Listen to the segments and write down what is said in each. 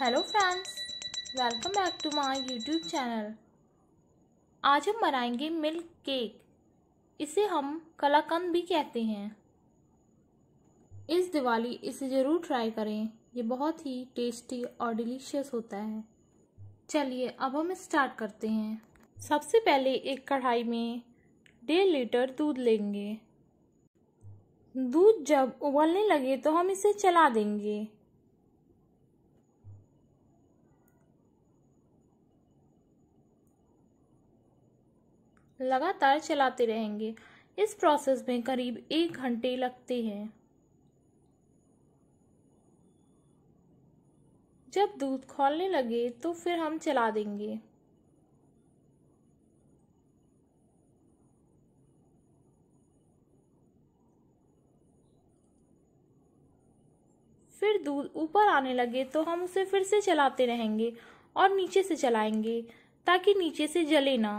hello friends welcome back to my YouTube channel आज हम बनाएंगे मिल्क केक इसे हम कलाकंद भी कहते हैं इस दिवाली इसे ज़रूर ट्राई करें ये बहुत ही टेस्टी और डिलीशियस होता है चलिए अब हम स्टार्ट करते हैं सबसे पहले एक कढ़ाई में डेढ़ लीटर दूध लेंगे दूध जब उबलने लगे तो हम इसे चला देंगे लगातार चलाते रहेंगे इस प्रोसेस में करीब एक घंटे लगते हैं जब दूध खोलने लगे तो फिर हम चला देंगे फिर दूध ऊपर आने लगे तो हम उसे फिर से चलाते रहेंगे और नीचे से चलाएंगे ताकि नीचे से जले ना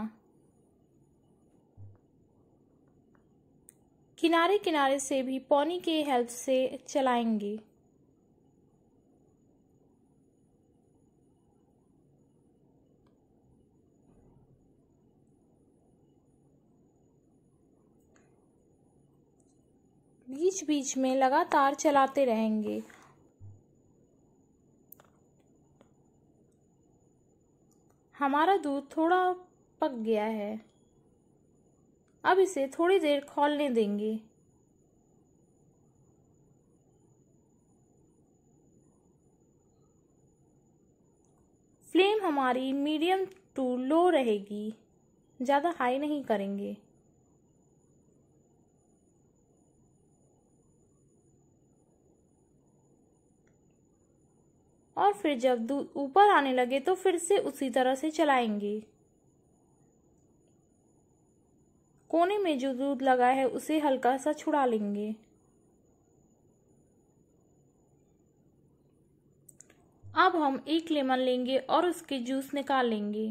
किनारे किनारे से भी पौनी के हेल्प से चलाएंगे बीच बीच में लगातार चलाते रहेंगे हमारा दूध थोड़ा पक गया है अब इसे थोड़ी देर खोलने देंगे फ्लेम हमारी मीडियम टू लो रहेगी ज़्यादा हाई नहीं करेंगे और फिर जब दूध ऊपर आने लगे तो फिर से उसी तरह से चलाएंगे कोने में जो दूध लगा है उसे हल्का सा छुड़ा लेंगे अब हम एक लेमन लेंगे और उसके जूस निकाल लेंगे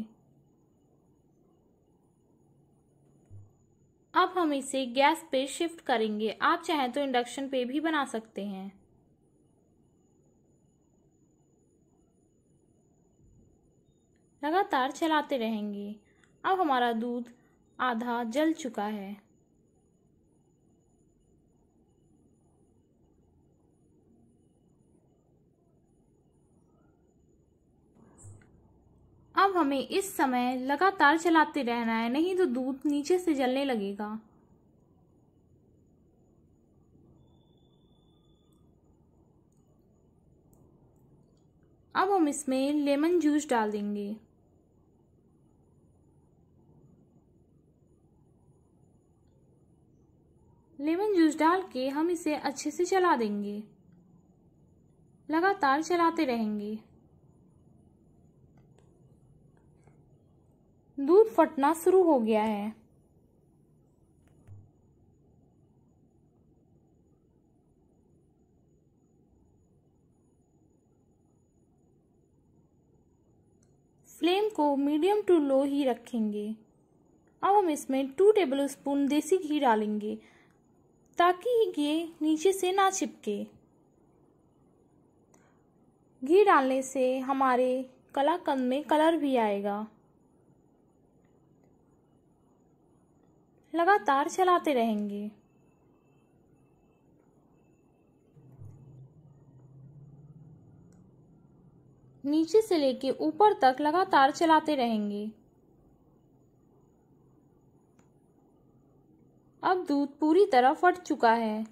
अब हम इसे गैस पे शिफ्ट करेंगे आप चाहें तो इंडक्शन पे भी बना सकते हैं लगातार चलाते रहेंगे अब हमारा दूध आधा जल चुका है अब हमें इस समय लगातार चलाते रहना है नहीं तो दूध नीचे से जलने लगेगा अब हम इसमें लेमन जूस डाल देंगे के हम इसे अच्छे से चला देंगे लगातार चलाते रहेंगे दूध फटना शुरू हो गया है फ्लेम को मीडियम टू लो ही रखेंगे अब हम इसमें टू टेबल स्पून देसी घी डालेंगे ताकि ये नीचे से ना चिपके घी डालने से हमारे कलाकंद में कलर भी आएगा लगातार चलाते रहेंगे नीचे से लेके ऊपर तक लगातार चलाते रहेंगे दूध पूरी तरह फट चुका है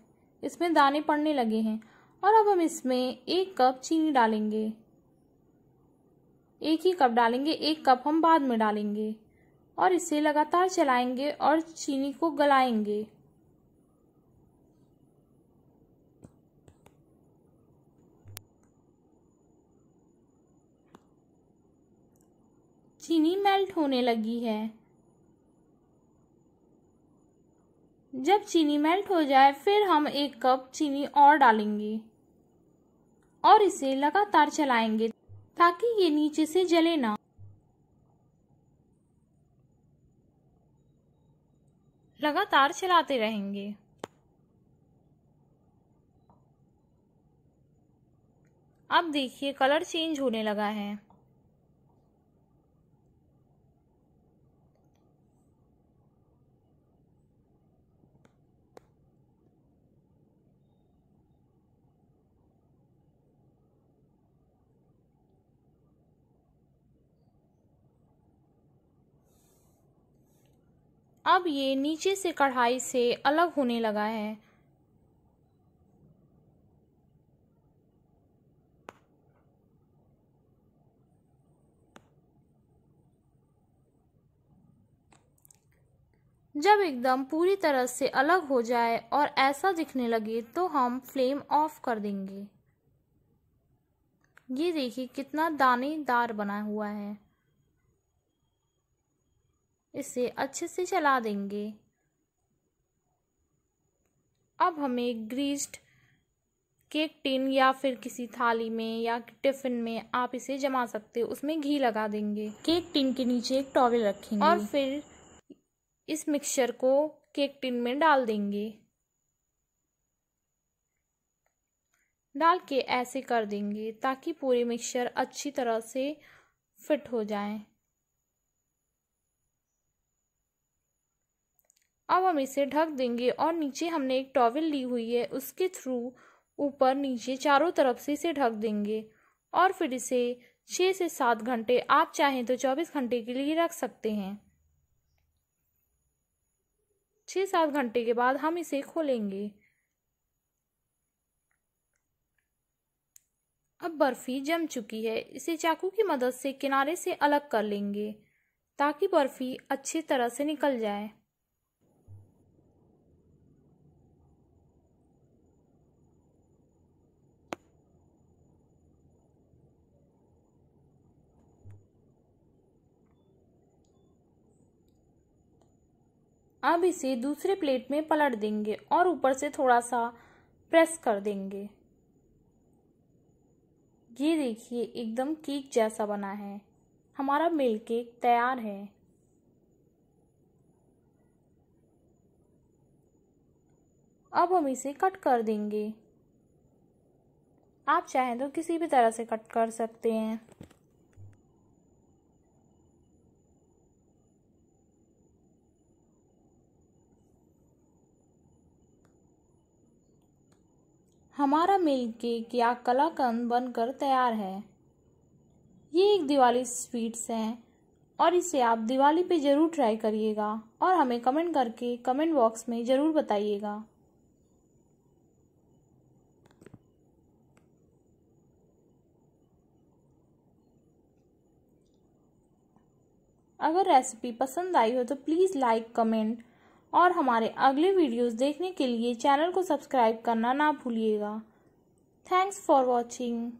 इसमें दाने पड़ने लगे हैं और अब हम इसमें एक कप चीनी डालेंगे एक ही कप डालेंगे एक कप हम बाद में डालेंगे और इसे लगातार चलाएंगे और चीनी को गलाएंगे चीनी मेल्ट होने लगी है जब चीनी मेल्ट हो जाए फिर हम एक कप चीनी और डालेंगे और इसे लगातार चलाएंगे ताकि ये नीचे से जले ना लगातार चलाते रहेंगे अब देखिए कलर चेंज होने लगा है अब ये नीचे से कढ़ाई से अलग होने लगा है जब एकदम पूरी तरह से अलग हो जाए और ऐसा दिखने लगे तो हम फ्लेम ऑफ कर देंगे ये देखिए कितना दानेदार बना हुआ है इसे अच्छे से चला देंगे अब हमें ग्रीस्ड केक टिन या फिर किसी थाली में या टिफिन में आप इसे जमा सकते हो उसमें घी लगा देंगे केक टिन के नीचे एक टॉवल रखेंगे और फिर इस मिक्सचर को केक टिन में डाल देंगे डाल के ऐसे कर देंगे ताकि पूरे मिक्सचर अच्छी तरह से फिट हो जाए अब हम इसे ढक देंगे और नीचे हमने एक टॉवल ली हुई है उसके थ्रू ऊपर नीचे चारों तरफ से इसे ढक देंगे और फिर इसे छः से सात घंटे आप चाहें तो चौबीस घंटे के लिए रख सकते हैं छः सात घंटे के बाद हम इसे खोलेंगे अब बर्फ़ी जम चुकी है इसे चाकू की मदद से किनारे से अलग कर लेंगे ताकि बर्फ़ी अच्छी तरह से निकल जाए अब इसे दूसरे प्लेट में पलट देंगे और ऊपर से थोड़ा सा प्रेस कर देंगे ये देखिए एकदम केक जैसा बना है हमारा मिल्क केक तैयार है अब हम इसे कट कर देंगे आप चाहें तो किसी भी तरह से कट कर सकते हैं हमारा मिल केक या कलाकंद बनकर तैयार है ये एक दिवाली स्वीट्स हैं और इसे आप दिवाली पे ज़रूर ट्राई करिएगा और हमें कमेंट करके कमेंट बॉक्स में ज़रूर बताइएगा अगर रेसिपी पसंद आई हो तो प्लीज़ लाइक कमेंट और हमारे अगले वीडियोस देखने के लिए चैनल को सब्सक्राइब करना ना भूलिएगा थैंक्स फॉर वॉचिंग